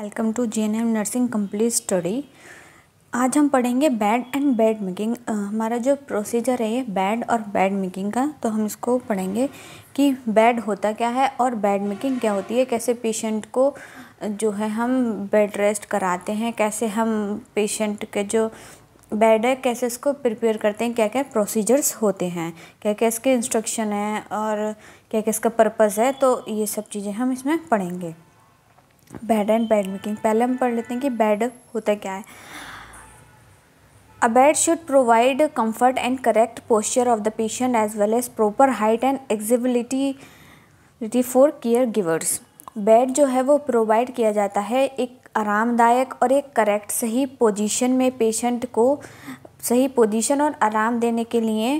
Welcome to J nursing complete study आज हम पढ़ेंगे बैड एंड बैड मेकिंग हमारा जो प्रोसीजर है ये बैड और बैड मेकिंग का तो हम इसको पढ़ेंगे कि बैड होता क्या है और बैड मेकिंग क्या होती है कैसे पेशेंट को जो है हम बेड रेस्ट कराते हैं कैसे हम पेशेंट के जो बेड है कैसे इसको प्रिपेयर करते हैं क्या क्या प्रोसीजर्स होते हैं क्या क्या इसके इंस्ट्रक्शन हैं और क्या क्या इसका पर्पज़ है तो ये सब चीज़ें हम इसमें पढ़ेंगे बेड एंड बेड मेकिंग पहले हम पढ़ लेते हैं कि बेड होता क्या है a bed should provide provide and correct posture of the patient as well as as height and and for care givers bed जो है वो प्रोवाइड किया जाता है एक आरामदायक और एक करेक्ट सही पोजीशन में पेशेंट को सही पोजीशन और आराम देने के लिए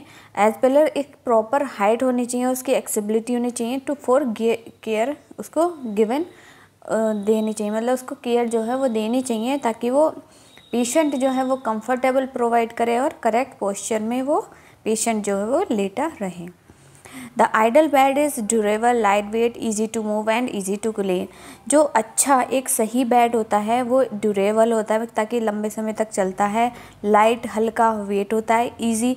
एज पेलर एक प्रॉपर हाइट होनी चाहिए उसकी एक्सेबिलिटी होनी चाहिए टू फॉर केयर उसको गिवन देनी चाहिए मतलब उसको केयर जो है वो देनी चाहिए ताकि वो पेशेंट जो है वो कंफर्टेबल प्रोवाइड करे और करेक्ट पोस्चर में वो पेशेंट जो है वो लेटा रहे the ideal bed is durable light weight easy to move and easy to clean जो अच्छा एक सही बेड होता है वो ड्यूरेबल होता है ताकि लंबे समय तक चलता है लाइट हल्का वेट होता है ईजी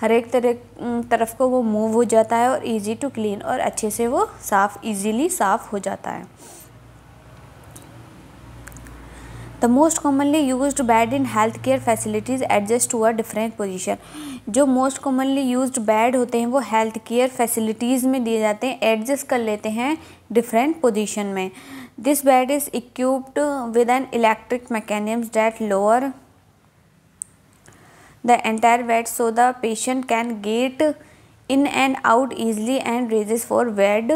हर एक तरह तरफ को वो मूव हो जाता है और ईजी टू क्लीन और अच्छे से वो साफ़ ईजीली साफ़ हो जाता है the most commonly use bed in health care facilities adjust to a different position जो मोस्ट कॉमनली यूज बेड होते हैं वो हेल्थ केयर फैसिलिटीज़ में दिए जाते हैं एडजस्ट कर लेते हैं डिफरेंट पोजिशन में this bed is equipped with an electric mechanism that lower the entire bed so the patient can get in and out easily and raises for bed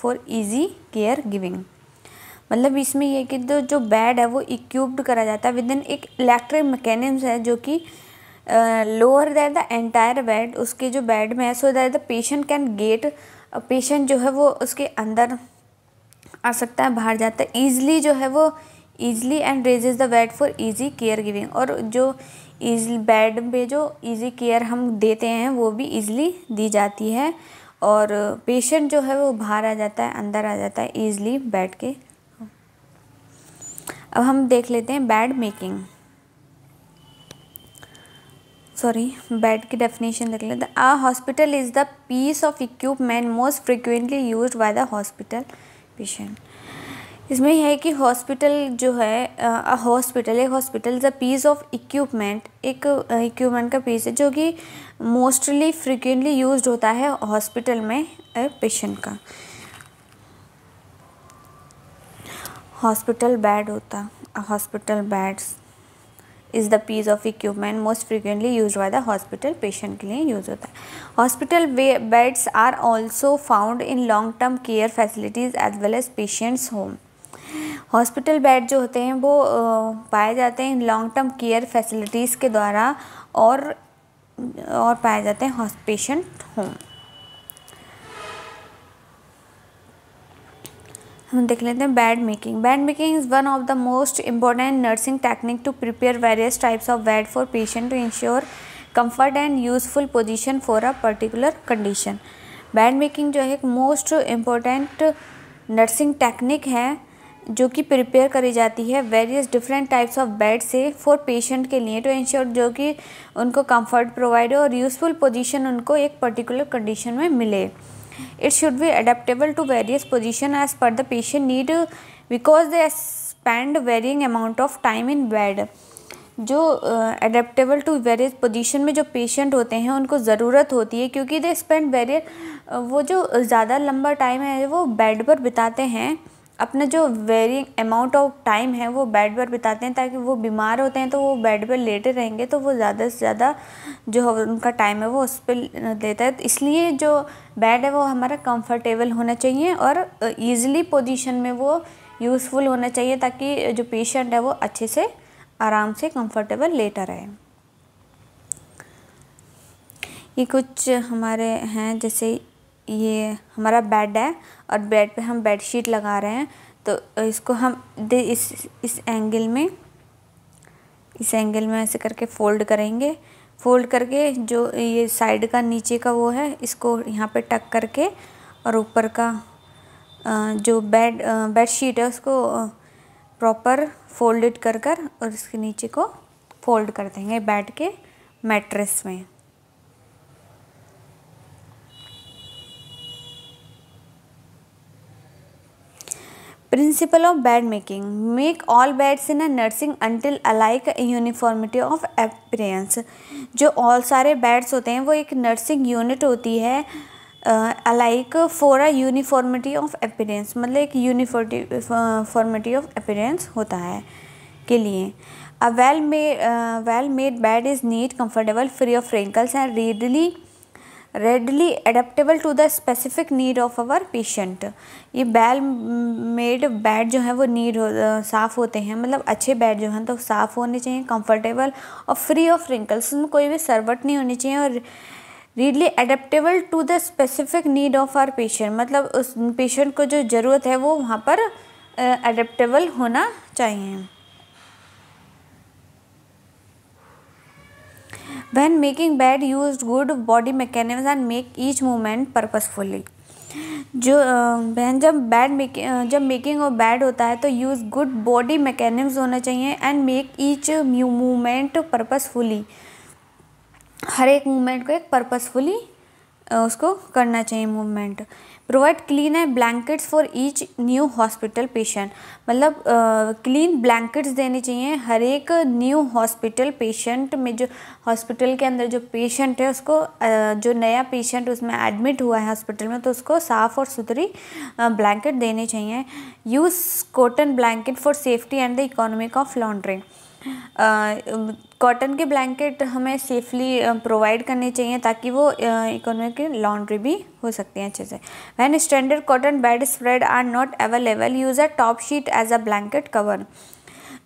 for easy care giving मतलब इसमें यह कि तो जो bed है वो इक्यूब्ड करा जाता है विद इन एक इलेक्ट्रिक मैकेनिज्म है जो कि lower that the entire bed उसके जो बेड में है so that the patient can get patient जो है वो उसके अंदर आ सकता है बाहर जाता है ईजिली जो है वो easily and raises the bed for easy care giving और जो ईजली बेड पे जो ईजी केयर हम देते हैं वो भी ईजिली दी जाती है और पेशेंट जो है वो बाहर आ जाता है अंदर आ जाता है ईजिली बेड के अब हम देख लेते हैं बैड मेकिंग सॉरी बेड की डेफिनेशन देख लेते uh hospital is the piece of equipment most frequently use by the hospital patient इसमें यह है कि हॉस्पिटल जो है अ हॉस्पिटल एक hospital is a piece of equipment एक इक्विपमेंट का पीस है जो कि मोस्टली फ्रिक्वेंटली यूज होता है हॉस्पिटल में पेशेंट का हॉस्पिटल बेड होता hospital beds is the piece of equipment most frequently use by the hospital patient के लिए यूज़ होता है hospital beds are also found in long term care facilities as well as patients home hospital bed जो होते हैं वो पाए जाते हैं लॉन्ग टर्म केयर फैसिलिटीज़ के द्वारा और और पाए जाते हैं पेशेंट होम हम देख लेते हैं bed making bed making is one of the most important nursing technique to prepare various types of bed for patient to ensure comfort and useful position for a particular condition bed making जो है एक most important nursing technique है जो कि prepare करी जाती है various different types of bed से फॉर पेशेंट के लिए टू तो इंश्योर जो कि उनको कंफर्ट प्रोवाइड हो और यूज़फुल पोजीशन उनको एक पर्टिकुलर कंडीशन में मिले it should be adaptable to various position as per the patient need because they spend varying amount of time in bed जो अडेप्टेबल टू वेरियस पोजिशन में जो patient होते हैं उनको ज़रूरत होती है क्योंकि दे स्पेंड वेरियर वो जो ज़्यादा लंबा टाइम है वो बेड पर बिताते हैं अपना जो वेरिंग अमाउंट ऑफ टाइम है वो बेड पर बिताते हैं ताकि वो बीमार होते हैं तो वो बेड पर लेटे रहेंगे तो वो ज़्यादा से ज़्यादा जो उनका टाइम है वो उस पर देता है तो इसलिए जो बेड है वो हमारा कंफर्टेबल होना चाहिए और ईज़िली पोजीशन में वो यूज़फुल होना चाहिए ताकि जो पेशेंट है वो अच्छे से आराम से कम्फर्टेबल लेटा रहे ये कुछ हमारे हैं जैसे ये हमारा बेड है और बेड पे हम बेडशीट लगा रहे हैं तो इसको हम इस इस एंगल में इस एंगल में ऐसे करके फोल्ड करेंगे फोल्ड करके जो ये साइड का नीचे का वो है इसको यहाँ पे टक करके और ऊपर का जो बेड बेड शीट है उसको प्रॉपर फोल्डेड कर कर और इसके नीचे को फोल्ड कर देंगे बेड के मैट्रेस में principle of bed making make all beds in a nursing until alike uniformity of appearance जो ऑल सारे बैड्स होते हैं वो एक नर्सिंग यूनिट होती है alike for a uniformity of appearance मतलब एक यूनिफॉर्मिटी ऑफ अपेरेंस होता है के लिए a well may well made bed is neat comfortable free of wrinkles and readily readily adaptable to the specific need of our patient ये बैल made bed जो है वो नीड हो साफ़ होते हैं मतलब अच्छे बेड जो हैं तो साफ़ होने चाहिए कंफर्टेबल और फ्री ऑफ रिंकल्स उसमें कोई भी सरवट नहीं होनी चाहिए और readily adaptable to the specific need of our patient मतलब उस पेशेंट को जो ज़रूरत है वो वहाँ पर एडेप्टेबल होना चाहिए when making bed use good body mechanics and make each moment purposefully जो बहन जब बैड जब मेकिंग ऑफ बैड होता है तो यूज़ गुड बॉडी मैकेनिम्स होना चाहिए and make each movement purposefully हर एक मूवमेंट को एक पर्पजफुली उसको करना चाहिए movement provide clean and blankets for each new hospital patient मतलब क्लीन ब्लैंकेट्स देने चाहिए हर एक न्यू हॉस्पिटल पेशेंट में जो हॉस्पिटल के अंदर जो पेशेंट है उसको uh, जो नया पेशेंट उसमें एडमिट हुआ है हॉस्पिटल में तो उसको साफ़ और सुथरी ब्लैंकेट देने चाहिए use cotton blanket for safety and the economic of laundering cotton के ब्लैंकेट हमें सेफली प्रोवाइड करने चाहिए ताकि वो इकोनॉमिक लॉन्ड्री भी हो सकती हैं अच्छे से when standard cotton bedspread are not available use a top sheet as a blanket cover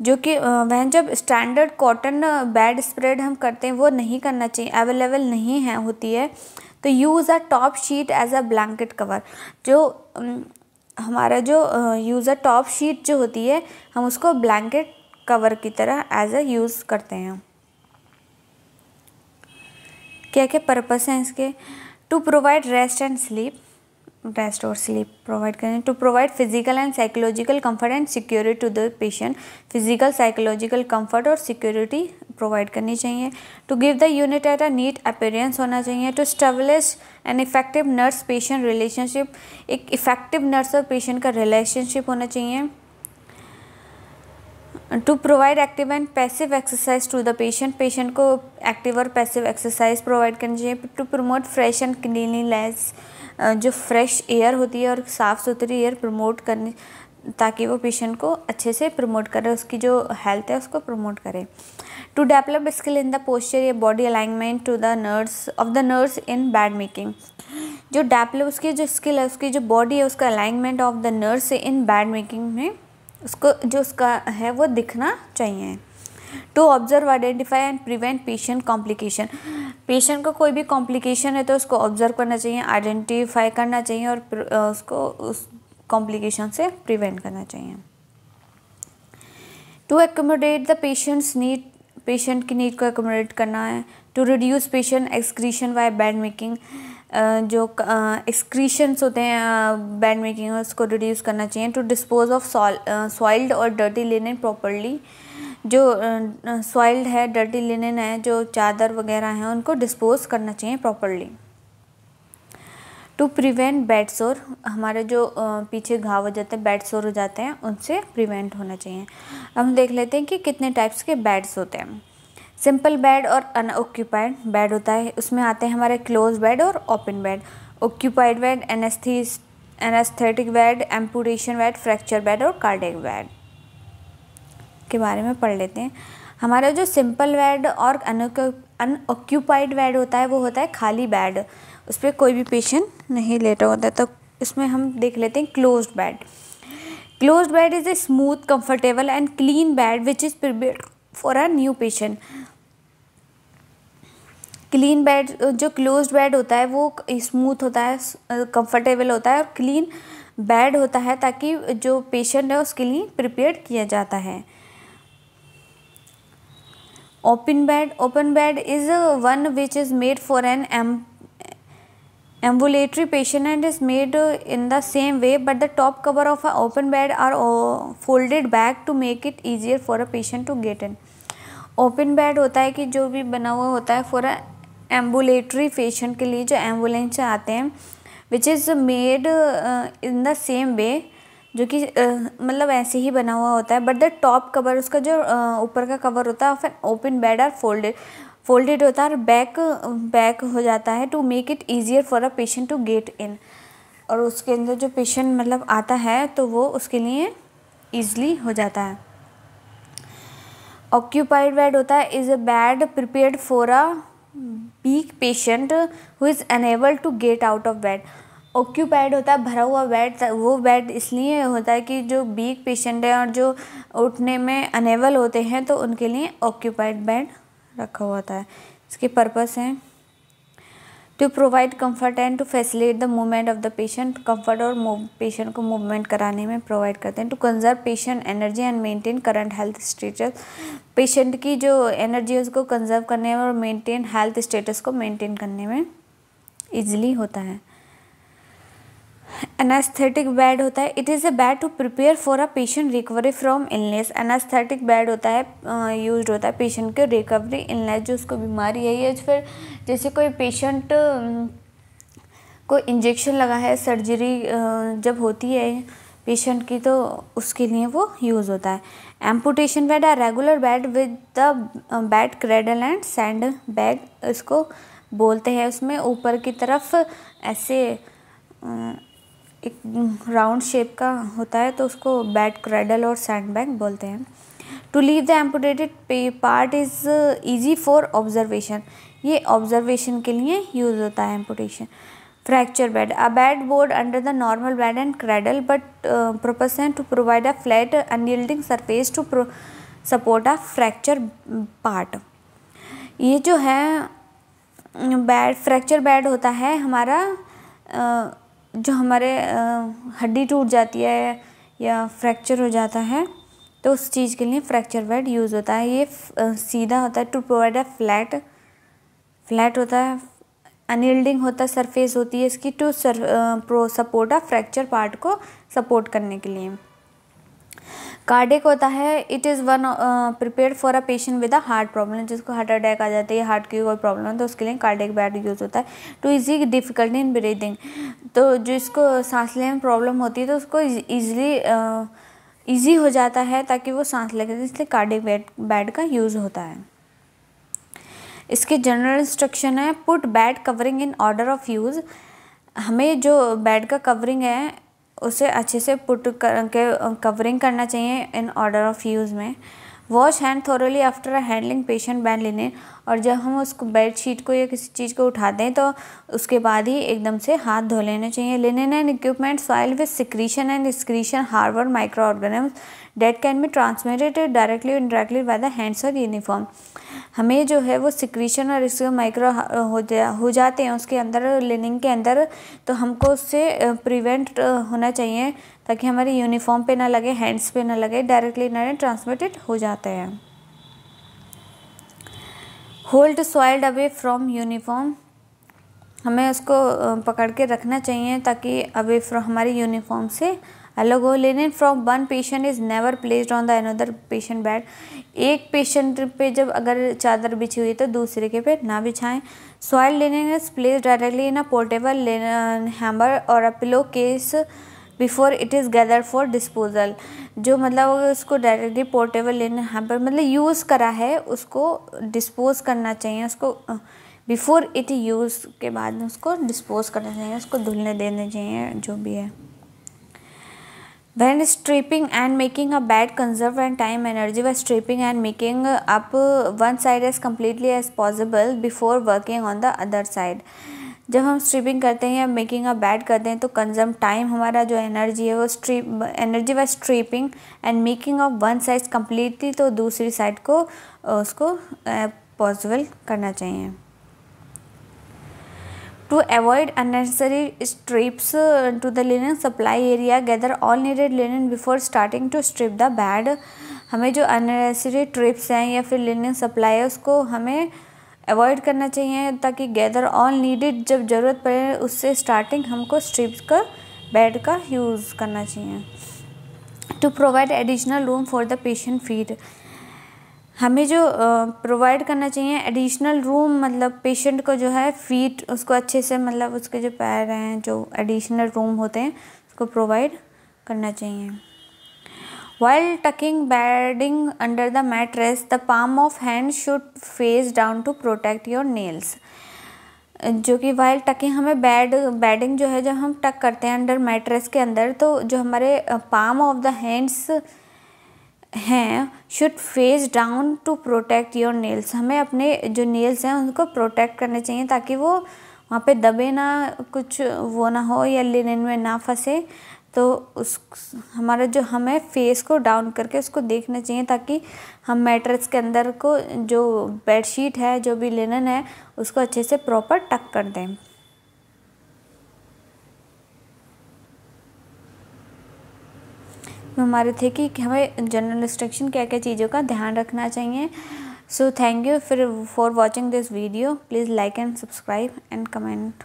जो कि वह जब स्टैंडर्ड कॉटन बेड स्प्रेड हम करते हैं वो नहीं करना चाहिए अवेलेबल नहीं है होती है तो use a top sheet as a blanket cover जो हमारा जो यूज़ अ टॉप शीट जो होती है हम उसको ब्लैंकेट कवर की तरह एज अ यूज़ करते हैं क्या क्या पर्पस हैं इसके to provide rest and sleep rest और स्लीप प्रोवाइड करें to provide physical and psychological comfort and security to the patient physical psychological comfort और सिक्योरिटी प्रोवाइड करनी चाहिए to give the unit at a neat appearance होना चाहिए to establish an effective nurse patient relationship एक effective nurse और patient का relationship होना चाहिए to provide active and passive exercise to the patient patient को एक्टिव और पैसिव एक्सरसाइज प्रोवाइड करनी चाहिए to promote fresh and less जो फ्रेश एयर होती है और साफ़ सुथरी एयर प्रमोट करनी ताकि वो पेशेंट को अच्छे से प्रमोट करे उसकी जो हेल्थ है उसको प्रमोट करे to develop skill in the posture या body alignment to the nurse of the nurse in bed making जो डेवलप उसकी जो स्किल है उसकी जो बॉडी है उसका alignment of the nurse in bed making में उसको जो उसका है वो दिखना चाहिए to observe identify and prevent patient complication patient को कोई भी कॉम्प्लिकेशन है तो उसको ऑब्जर्व करना चाहिए आइडेंटिफाई करना चाहिए और उसको उस कॉम्प्लिकेशन से प्रिवेंट करना चाहिए to accommodate the patients need patient की नीड को एकोमोडेट करना है to reduce patient excretion by bed making जो एक्सक्रीशंस होते हैं बैंड मेकिंग उसको रिड्यूस करना चाहिए टू डिस्पोज ऑफ सॉइल्ड और डर्टी लिनन प्रॉपरली जो सॉइल्ड है डर्टी लिनन है जो चादर वगैरह हैं उनको डिस्पोज करना चाहिए प्रॉपरली टू प्रिवेंट बेड सोर हमारे जो पीछे घाव हो जाते हैं बेड सोर हो जाते हैं उनसे प्रिवेंट होना चाहिए अब हम देख लेते हैं कि कितने टाइप्स के बेड्स होते हैं सिंपल बेड और अनऑक्यूपाइड बेड होता है उसमें आते हैं हमारे क्लोज बेड और open bed occupied bed anaesthesia anaesthetic bed amputation bed fracture bed और कार्डिक बेड के बारे में पढ़ लेते हैं हमारा जो सिंपल बेड और अनऑक्यूपाइड बेड होता है वो होता है खाली बेड उस पर कोई भी पेशेंट नहीं लेटा होता तो इसमें हम देख लेते हैं close bed close bed is a smooth comfortable and clean bed which is prepare for a new patient clean bed जो क्लोज बेड होता है वो स्मूथ होता है कंफर्टेबल होता है और क्लीन बेड होता है ताकि जो पेशेंट है उसके लिए प्रिपेयर किया जाता है open bed open bed is one which is made for an am ambulatory patient and is made in the same way but the top cover of an open bed are folded back to make it easier for a patient to get in open bed होता है कि जो भी बना हुआ होता है for a ambulatory patient के लिए जो एम्बुलेंस आते हैं which is made in the same way जो कि uh, मतलब ऐसे ही बना हुआ होता है बट द टॉप कवर उसका जो uh, ऊपर का कवर होता है of open bed are folded folded होता है और बैक बैक हो जाता है to make it easier for a patient to get in और उसके अंदर जो पेशेंट मतलब आता है तो वो उसके लिए ईजली हो जाता है ऑक्यूपाइड बेड होता है is a bed prepare for a weak patient who is unable to get out of bed occupied होता है भरा हुआ बेड तो वो बेड इसलिए होता है कि जो बीक पेशेंट है और जो उठने में अनेबल होते हैं तो उनके लिए ऑक्यूपाइड बेड रखा हुआ होता है इसके पर्पस हैं to provide comfort and to facilitate the movement of the patient comfort और move patient को movement कराने में provide करते हैं to conserve patient energy and maintain current health status patient की जो energy है उसको conserve करने में और maintain health status को maintain करने में easily होता है एनास्थेटिक बेड होता है it is a bed to prepare for a patient recovery from illness anaesthetic bed होता है यूज होता है पेशेंट के रिकवरी इलनेस जो उसको बीमारी है या फिर जैसे कोई पेशेंट को इंजेक्शन लगा है सर्जरी जब होती है पेशेंट की तो उसके लिए वो यूज़ होता है amputation bed uh regular bed with the bed cradle and sandbag इसको बोलते हैं उसमें ऊपर की तरफ ऐसे राउंड शेप का होता है तो उसको बैड क्रेडल और सैंड बैग बोलते हैं to leave the amputated part is easy for observation ये ऑब्जर्वेशन के लिए यूज होता है amputation fracture bed a bed board under the normal bed and cradle but proportion to provide a flat unyielding surface to support a fracture part ये जो है bad fracture bad होता है हमारा uh, जो हमारे हड्डी टूट जाती है या फ्रैक्चर हो जाता है तो उस चीज़ के लिए फ्रैक्चर बेड यूज़ होता है ये सीधा होता है to provide a flat flat होता है अनिल्डिंग होता है सरफेस होती है इसकी टू सर प्रो सपोर्ट अ फ्रैक्चर पार्ट को सपोर्ट करने के लिए कार्डिक होता है it is one prepare for a patient with a heart problem जिसको हार्ट अटैक आ जाता है हार्ट की कोई प्रॉब्लम है तो उसके लिए कार्डिक बैड यूज़ होता है to easy difficulty in breathing तो जिसको सांस लेने में प्रॉब्लम होती है तो उसको ईजिली ईजी uh, हो जाता है ताकि वो सांस ले सके इसलिए कार्डिक बैड बैड का यूज़ होता है इसके जनरल इंस्ट्रक्शन है put bed covering in order of use हमें जो बेड का कवरिंग है उसे अच्छे से पुट कर के कवरिंग करना चाहिए इन ऑर्डर ऑफ यूज़ में wash hand thoroughly after handling patient when लेने और जब हम उसको बेड शीट को या किसी चीज़ को उठा दें तो उसके बाद ही एकदम से हाथ धो लेने चाहिए linen and equipment soil with secretion and excretion हार्वर microorganism that can be transmitted directly indirectly by the hands और यूनिफॉर्म हमें जो है वो सिक्रीशन और इसके माइक्रो हो जा हो जाते हैं उसके अंदर लिनिंग के अंदर तो हमको उससे प्रिवेंट होना चाहिए ताकि हमारे यूनिफॉर्म पे ना लगे हैंड्स पे ना लगे डायरेक्टली नरेंट ट्रांसमिटेड हो जाते हैं hold soiled away from uniform हमें उसको पकड़ के रखना चाहिए ताकि अवे फ्रॉम हमारे यूनिफॉर्म से अलग हो linen from one patient is never placed on the another patient bed एक पेशेंट पे जब अगर चादर बिछी हुई तो दूसरे के पे ना बिछाएं soil linen is place directly in a portable hamper और a pillow case before it is gather for disposal जो मतलब उसको डायरेक्टली पोर्टेबल इन यहाँ पर मतलब यूज़ करा है उसको डिस्पोज करना चाहिए उसको बिफोर इट यूज़ के बाद उसको डिस्पोज करना चाहिए उसको धुलने देने चाहिए जो भी है when stripping and making a bed conserve and time energy वह stripping and making up one side as completely as possible before working on the other side जब हम स्ट्रिपिंग करते हैं या मेकिंग अ बैड करते हैं तो कंजर्म टाइम हमारा जो एनर्जी है वो strip energy by stripping and making of one side completely तो दूसरी साइड को उसको पॉसिबल करना चाहिए to avoid unnecessary strips to the linen supply area gather all needed linen before starting to strip the bed हमें जो unnecessary strips हैं या फिर linen supply है उसको हमें अवॉइड करना चाहिए ताकि गैदर ऑल नीडेड जब ज़रूरत पड़े उससे स्टार्टिंग हमको स्ट्रिप्स का बेड का यूज़ करना चाहिए to provide additional room for the patient feed हमें जो प्रोवाइड करना चाहिए एडिशनल रूम मतलब पेशेंट को जो है फीट उसको अच्छे से मतलब उसके जो पैर हैं जो एडिशनल रूम होते हैं उसको प्रोवाइड करना चाहिए While tucking bedding under the mattress, the palm of hand should face down to protect your nails. जो कि वाइल टकिंग हमें बेड बेडिंग जो है जब हम टक करते हैं अंडर मैट्रेस के अंदर तो जो हमारे पाम ऑफ द हैंड्स हैं should face down to protect your nails हमें अपने जो नेल्स हैं उनको प्रोटेक्ट करने चाहिए ताकि वो वहाँ पे दबे ना कुछ वो ना हो या लिनन में ना फंसे तो उस हमारा जो हमें फेस को डाउन करके उसको देखना चाहिए ताकि हम मैट्रेस के अंदर को जो बेडशीट है जो भी लिनन है उसको अच्छे से प्रॉपर टक कर दें हमारे थे कि हमें जनरल इंस्ट्रक्शन क्या क्या चीज़ों का ध्यान रखना चाहिए सो थैंक यू फिर for watching this video please like and subscribe and comment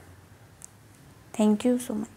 thank you so much